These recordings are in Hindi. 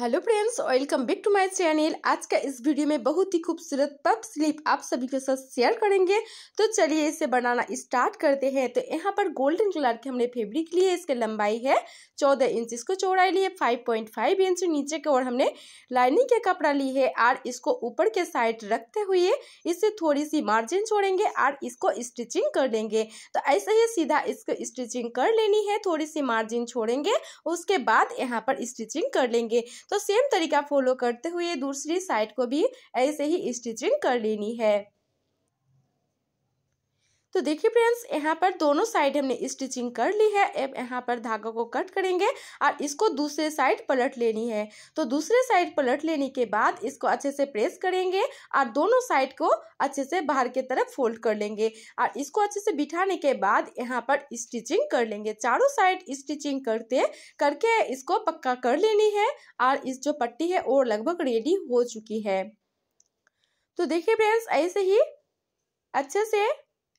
hello friends welcome back to my channel आज का इस वीडियो में बहुत ही खूबसूरत पप स्लीप आप सभी के साथ शेयर करेंगे तो चलिए इसे बनाना स्टार्ट करते हैं तो यहाँ पर गोल्डन कलर के हमने फैब्रिक लिए इसकी लंबाई है चौदह इंच इसको चौड़ाई लिए फाइव पॉइंट फाइव इंच नीचे के और हमने लाइनिंग के कपड़ा ली है और इसको ऊपर के साइड रखते हुए इससे थोड़ी सी मार्जिन छोड़ेंगे और इसको स्टिचिंग कर लेंगे तो ऐसे ही सीधा इसको स्टिचिंग कर लेनी है थोड़ी सी मार्जिन छोड़ेंगे उसके बाद यहाँ पर स्टिचिंग कर लेंगे तो सेम तरीका फॉलो करते हुए दूसरी साइड को भी ऐसे ही स्टिचिंग कर लेनी है तो देखिए फ्रेंड्स यहाँ पर दोनों साइड हमने स्टिचिंग कर ली है अब यहाँ पर धागा को कट करेंगे और इसको दूसरे साइड पलट लेनी है तो दूसरे साइड पलट लेने के बाद इसको अच्छे से प्रेस करेंगे और दोनों साइड को अच्छे से बाहर की तरफ फोल्ड कर लेंगे और इसको अच्छे से बिठाने के बाद यहाँ पर स्टिचिंग कर लेंगे चारों साइड स्टिचिंग करते करके इसको पक्का कर लेनी है और इस जो पट्टी है वो लगभग रेडी हो चुकी है तो देखिए फ्रेंड्स ऐसे ही अच्छे से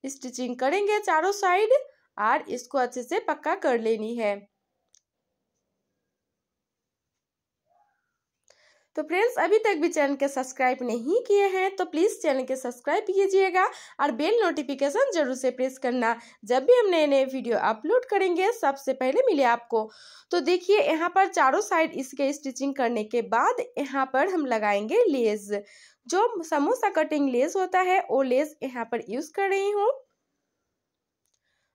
स्टिचिंग करेंगे चारों साइड और इसको अच्छे से पक्का कर लेनी है तो फ्रेंड्स अभी तक भी चैनल के सब्सक्राइब नहीं किए हैं तो प्लीज़ चैनल के सब्सक्राइब कीजिएगा और बेल नोटिफिकेशन जरूर से प्रेस करना जब भी हम नए नए वीडियो अपलोड करेंगे सबसे पहले मिले आपको तो देखिए यहाँ पर चारों साइड इसके स्टिचिंग करने के बाद यहाँ पर हम लगाएंगे लेस जो समोसा कटिंग लेस होता है वो लेस यहाँ पर यूज कर रही हूँ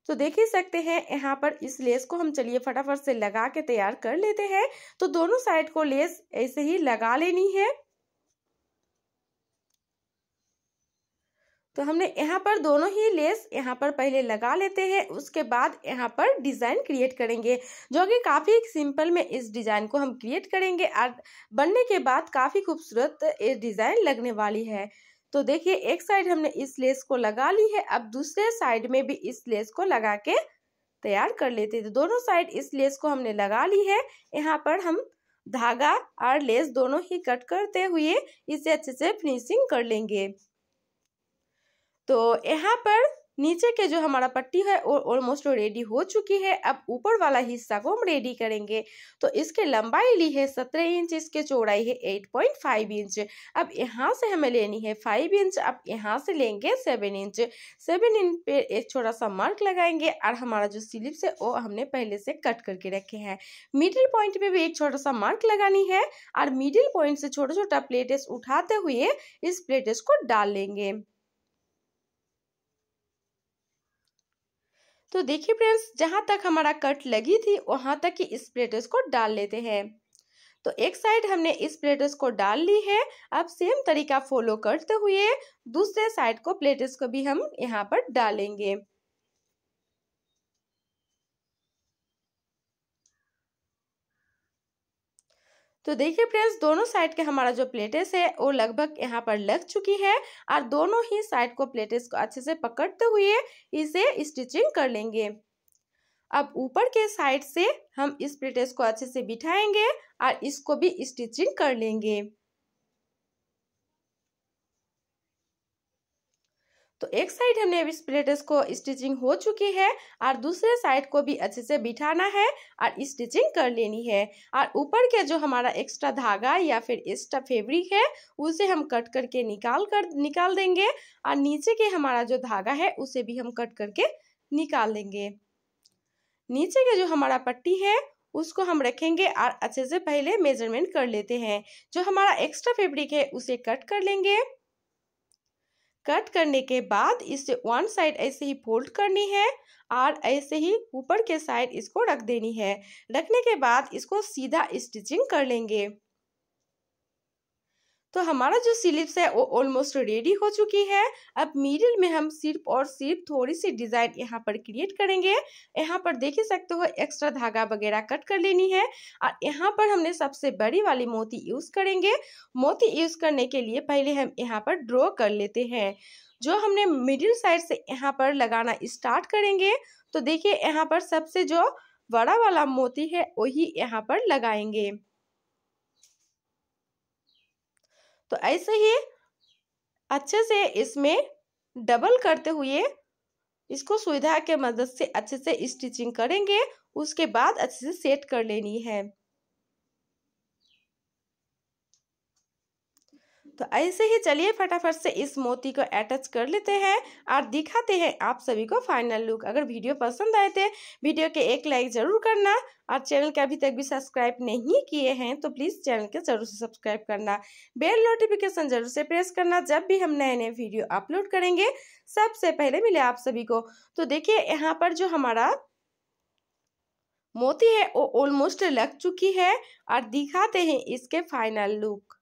तो देख ही सकते हैं यहाँ पर इस लेस को हम चलिए फटाफट से लगा के तैयार कर लेते हैं तो दोनों साइड को लेस ऐसे ही लगा लेनी है तो हमने यहाँ पर दोनों ही लेस यहाँ पर पहले लगा लेते हैं उसके बाद यहाँ पर डिज़ाइन क्रिएट करेंगे जो कि काफ़ी सिंपल में इस डिज़ाइन को हम क्रिएट करेंगे और बनने के बाद काफ़ी खूबसूरत ये डिज़ाइन लगने वाली है तो देखिए एक साइड हमने इस लेस को लगा ली है अब दूसरे साइड में भी इस लेस को लगा के तैयार कर लेते हैं तो दोनों साइड इस लेस को हमने लगा ली है यहाँ पर हम धागा और लेस दोनों ही कट करते हुए इसे अच्छे से फिनिशिंग कर लेंगे तो यहाँ पर नीचे के जो हमारा पट्टी है वो ऑलमोस्ट रेडी हो चुकी है अब ऊपर वाला हिस्सा को हम रेडी करेंगे तो इसके लंबाई ली है सत्रह इंच इसके चौड़ाई है एट पॉइंट फाइव इंच अब यहाँ से हमें लेनी है फाइव इंच अब यहाँ से लेंगे सेवन इंच सेवन इंच पे एक छोटा सा मार्क लगाएंगे और हमारा जो स्लिप्स है वो हमने पहले से कट करके रखे हैं मिडिल पॉइंट पे भी एक छोटा सा मार्क लगानी है और मिडिल पॉइंट से छोटा छोटा प्लेटेस उठाते हुए इस प्लेटेस को डाल लेंगे तो देखिए फ्रेंड्स जहाँ तक हमारा कट लगी थी वहाँ तक ही इस को डाल लेते हैं तो एक साइड हमने इस प्लेटर्स को डाल ली है अब सेम तरीका फॉलो करते हुए दूसरे साइड को प्लेटर्स को भी हम यहाँ पर डालेंगे तो देखिए फ्रेंड्स दोनों साइड के हमारा जो प्लेटेस है वो लगभग यहाँ पर लग चुकी है और दोनों ही साइड को प्लेटेस को अच्छे से पकड़ते हुए इसे स्टिचिंग कर लेंगे अब ऊपर के साइड से हम इस प्लेटेस को अच्छे से बिठाएंगे और इसको भी स्टिचिंग कर लेंगे तो एक साइड हमने इस प्लेटस को स्टिचिंग हो चुकी है और दूसरे साइड को भी अच्छे से बिठाना है और स्टिचिंग कर लेनी है और ऊपर के जो हमारा एक्स्ट्रा धागा या फिर एक्स्ट्रा फैब्रिक है उसे हम कट करके निकाल कर निकाल देंगे और नीचे के हमारा जो धागा है उसे भी हम कट करके निकाल देंगे नीचे के जो हमारा पट्टी है उसको हम रखेंगे और अच्छे से पहले मेजरमेंट कर लेते हैं जो हमारा एक्स्ट्रा फेब्रिक है उसे कट कर लेंगे कट करने के बाद इसे वन साइड ऐसे ही फोल्ड करनी है और ऐसे ही ऊपर के साइड इसको रख देनी है रखने के बाद इसको सीधा स्टिचिंग कर लेंगे तो हमारा जो स्लीव्स है वो ऑलमोस्ट रेडी हो चुकी है अब मिडिल में हम सिर्फ और सिर्फ थोड़ी सी डिज़ाइन यहाँ पर क्रिएट करेंगे यहाँ पर देख ही सकते हो एक्स्ट्रा धागा वगैरह कट कर लेनी है और यहाँ पर हमने सबसे बड़ी वाली मोती यूज़ करेंगे मोती यूज़ करने के लिए पहले हम यहाँ पर ड्रॉ कर लेते हैं जो हमने मिडिल साइड से यहाँ पर लगाना स्टार्ट करेंगे तो देखिए यहाँ पर सबसे जो बड़ा वाला मोती है वही यहाँ पर लगाएंगे तो ऐसे ही अच्छे से इसमें डबल करते हुए इसको सुविधा के मदद से अच्छे से स्टिचिंग करेंगे उसके बाद अच्छे से सेट कर लेनी है तो ऐसे ही चलिए फटाफट से इस मोती को अटैच कर लेते हैं और दिखाते हैं आप सभी को फाइनल लुक अगर वीडियो पसंद आए थे वीडियो के एक लाइक ज़रूर करना और चैनल के अभी तक भी सब्सक्राइब नहीं किए हैं तो प्लीज़ चैनल के ज़रूर से सब्सक्राइब करना बेल नोटिफिकेशन ज़रूर से प्रेस करना जब भी हम नए नए वीडियो अपलोड करेंगे सबसे पहले मिले आप सभी को तो देखिए यहाँ पर जो हमारा मोती है वो ऑलमोस्ट लग चुकी है और दिखाते हैं इसके फाइनल लुक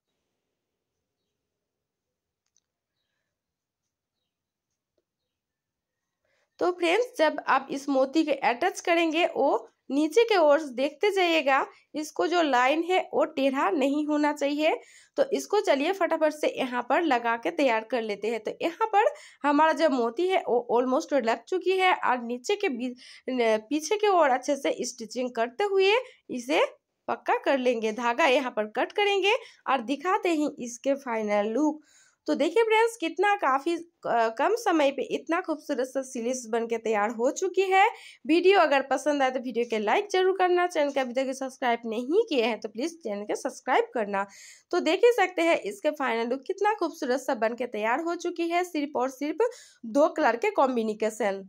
तो फ्रेंड्स जब आप इस मोती के अटैच करेंगे वो नीचे के ओर देखते जाइएगा इसको जो लाइन है वो टेढ़ा नहीं होना चाहिए तो इसको चलिए फटाफट से यहाँ पर लगा के तैयार कर लेते हैं तो यहाँ पर हमारा जो मोती है वो ऑलमोस्ट लग चुकी है और नीचे के पीछे के ओर अच्छे से स्टिचिंग करते हुए इसे पक्का कर लेंगे धागा यहाँ पर कट करेंगे और दिखाते ही इसके फाइनल लुक तो देखिए फ्रेंड्स कितना काफ़ी कम समय पे इतना खूबसूरत सा सीरीज बन के तैयार हो चुकी है वीडियो अगर पसंद आए तो वीडियो के लाइक जरूर करना चैनल के अभी तक सब्सक्राइब नहीं किए हैं तो प्लीज़ चैनल के सब्सक्राइब करना तो देख ही सकते हैं इसके फाइनल लुक कितना खूबसूरत सा बन के तैयार हो चुकी है सिर्फ और सिर्फ दो कलर के कॉम्बिनेशन